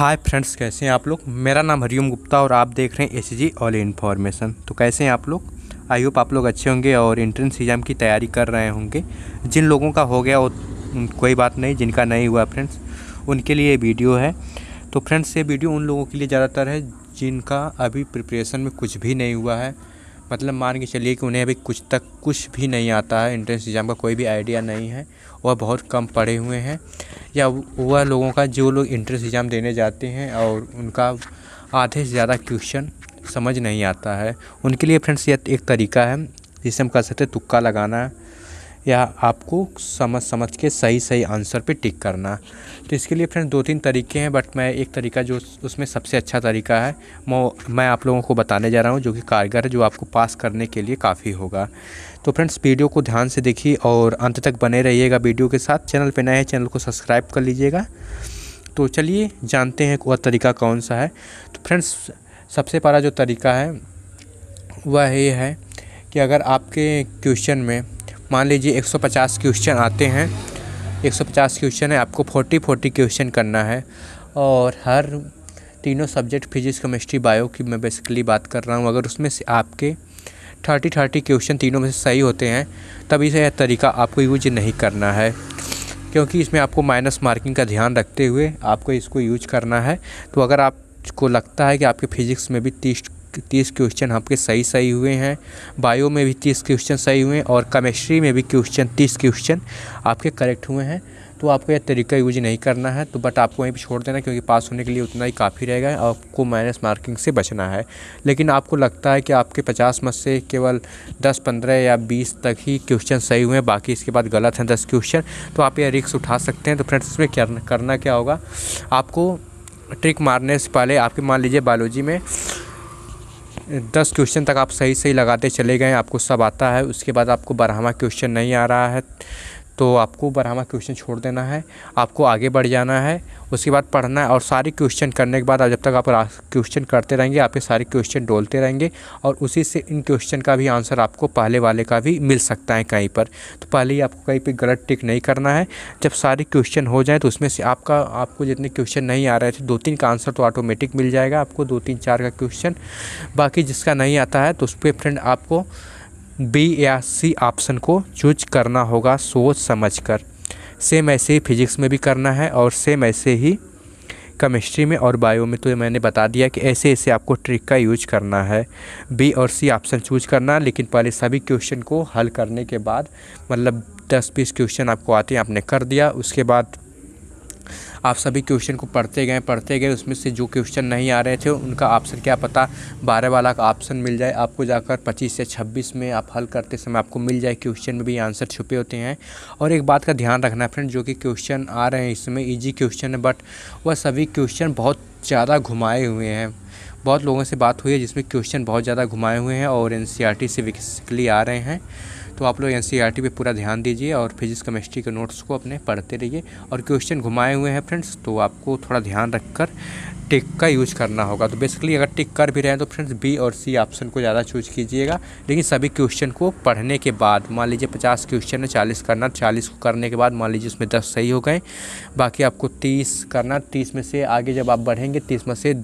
hi friends कैसे हैं आप लोग मेरा नाम हरिओम गुप्ता और आप देख रहे हैं एस जी ऑल इन्फॉर्मेशन तो कैसे हैं आप लोग आई होप आप लोग अच्छे होंगे और एंट्रेंस एग्ज़ाम की तैयारी कर रहे होंगे जिन लोगों का हो गया वो कोई बात नहीं जिनका नहीं हुआ फ्रेंड्स उनके लिए वीडियो है तो फ्रेंड्स ये वीडियो उन लोगों के लिए ज़्यादातर है जिनका अभी प्रिपरेशन में कुछ भी नहीं हुआ है मतलब मान के चलिए कि उन्हें अभी कुछ तक कुछ भी नहीं आता है एंट्रेंस एग्ज़ाम का कोई भी आइडिया नहीं है वह बहुत कम पढ़े हुए हैं या वह लोगों का जो लोग इंट्रेंस एग्ज़ाम देने जाते हैं और उनका आधे से ज़्यादा क्वेश्चन समझ नहीं आता है उनके लिए फ्रेंड्स यह एक तरीका है जिसे हम कह सकते हैं तुक्का लगाना या आपको समझ समझ के सही सही आंसर पे टिक करना तो इसके लिए फ्रेंड दो तीन तरीके हैं बट मैं एक तरीका जो उसमें सबसे अच्छा तरीका है मैं आप लोगों को बताने जा रहा हूँ जो कि कारगर है जो आपको पास करने के लिए काफ़ी होगा तो फ्रेंड्स वीडियो को ध्यान से देखिए और अंत तक बने रहिएगा वीडियो के साथ चैनल पर नए हैं चैनल को सब्सक्राइब कर लीजिएगा तो चलिए जानते हैं वह तरीका कौन सा है तो फ्रेंड्स सबसे पहला जो तरीका है वह ये है कि अगर आपके क्वेश्चन में मान लीजिए 150 क्वेश्चन आते हैं 150 क्वेश्चन है आपको 40 40 क्वेश्चन करना है और हर तीनों सब्जेक्ट फिजिक्स केमिस्ट्री बायो की मैं बेसिकली बात कर रहा हूँ अगर उसमें से आपके थर्टी थर्टी क्वेश्चन तीनों में से सही होते हैं तब इसे यह तरीका आपको यूज नहीं करना है क्योंकि इसमें आपको माइनस मार्किंग का ध्यान रखते हुए आपको इसको यूज करना है तो अगर आपको लगता है कि आपके फिज़िक्स में भी तीस तीस क्वेश्चन आपके सही सही हुए हैं बायो में भी तीस क्वेश्चन सही हुए हैं और केमिस्ट्री में भी क्वेश्चन तीस क्वेश्चन आपके करेक्ट हुए हैं तो आपको यह तरीका यूज नहीं करना है तो बट आपको वहीं पर छोड़ देना क्योंकि पास होने के लिए उतना ही काफ़ी रहेगा आपको माइनस मार्किंग से बचना है लेकिन आपको लगता है कि आपके पचास मत से केवल दस पंद्रह या बीस तक ही क्वेश्चन सही हुए हैं बाकी इसके बाद गलत हैं दस क्वेश्चन तो आप यह रिक्स उठा सकते हैं तो फ्रेंड्स इसमें क्या करना क्या होगा आपको ट्रिक मारने से पहले आपके मान लीजिए बायोलॉजी में दस क्वेश्चन तक आप सही सही लगाते चले गए आपको सब आता है उसके बाद आपको बारहवा क्वेश्चन नहीं आ रहा है तो आपको बारहवा क्वेश्चन छोड़ देना है आपको आगे बढ़ जाना है उसके बाद पढ़ना है और सारे क्वेश्चन करने के बाद जब तक आप क्वेश्चन करते रहेंगे आपके सारे क्वेश्चन डोलते रहेंगे और उसी से इन क्वेश्चन का भी आंसर आपको पहले वाले का भी मिल सकता है कहीं पर तो पहले ही आपको कहीं पर गलत टिक नहीं करना है जब सारे क्वेश्चन हो जाए तो उसमें से आपका आपको जितने क्वेश्चन नहीं आ रहे थे दो तीन का आंसर तो ऑटोमेटिक मिल जाएगा आपको दो तीन चार का क्वेश्चन बाकी जिसका नहीं आता है तो उस पर फ्रेंड आपको बी या सी ऑप्शन को चूज करना होगा सोच समझ कर सेम ऐसे ही फिज़िक्स में भी करना है और सेम ऐसे ही केमिस्ट्री में और बायो में तो मैंने बता दिया कि ऐसे ऐसे आपको ट्रिक का यूज करना है बी और सी ऑप्शन चूज करना है लेकिन पहले सभी क्वेश्चन को हल करने के बाद मतलब दस बीस क्वेश्चन आपको आते हैं आपने कर दिया उसके बाद आप सभी क्वेश्चन को पढ़ते गए पढ़ते गए उसमें से जो क्वेश्चन नहीं आ रहे थे उनका ऑप्शन क्या पता बारह वाला का ऑप्शन मिल जाए आपको जाकर पच्चीस से छब्बीस में आप हल करते समय आपको मिल जाए क्वेश्चन में भी आंसर छुपे होते हैं और एक बात का ध्यान रखना फ्रेंड जो कि क्वेश्चन आ रहे हैं इसमें ईजी क्वेश्चन है बट वह सभी क्वेश्चन बहुत ज़्यादा घुमाए हुए हैं बहुत लोगों से बात हुई है जिसमें क्वेश्चन बहुत ज़्यादा घुमाए हुए हैं और एन e से बेसिकली आ रहे हैं तो आप लोग एन सी पर पूरा ध्यान दीजिए और फिजिक्स केमिस्ट्री के नोट्स को अपने पढ़ते रहिए और क्वेश्चन घुमाए हुए हैं फ्रेंड्स तो आपको थोड़ा ध्यान रखकर टिक का यूज करना होगा तो बेसिकली अगर टिक कर भी रहे हैं तो फ्रेंड्स बी और सी ऑप्शन को ज़्यादा चूज कीजिएगा लेकिन सभी क्वेश्चन को पढ़ने के बाद मान लीजिए पचास क्वेश्चन है चालीस करना चालीस को करने के बाद मान लीजिए उसमें दस सही हो गए बाकी आपको तीस करना तीस में से आगे जब आप बढ़ेंगे तीस में से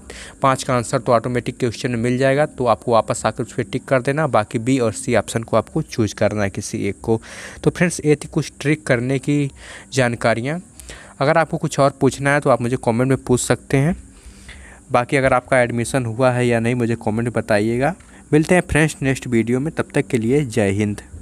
पाँच का आंसर तो ऑटोमेटिक क्वेश्चन में मिल जाएगा तो आपको वापस आकर उस पर टिक कर देना बाकी बी और सी ऑप्शन को आपको चूज करना है किसी एक को तो फ्रेंड्स ये थी कुछ ट्रिक करने की जानकारियाँ अगर आपको कुछ और पूछना है तो आप मुझे कॉमेंट में पूछ सकते हैं बाकी अगर आपका एडमिशन हुआ है या नहीं मुझे कॉमेंट बताइएगा मिलते हैं फ्रेंड्स नेक्स्ट वीडियो में तब तक के लिए जय हिंद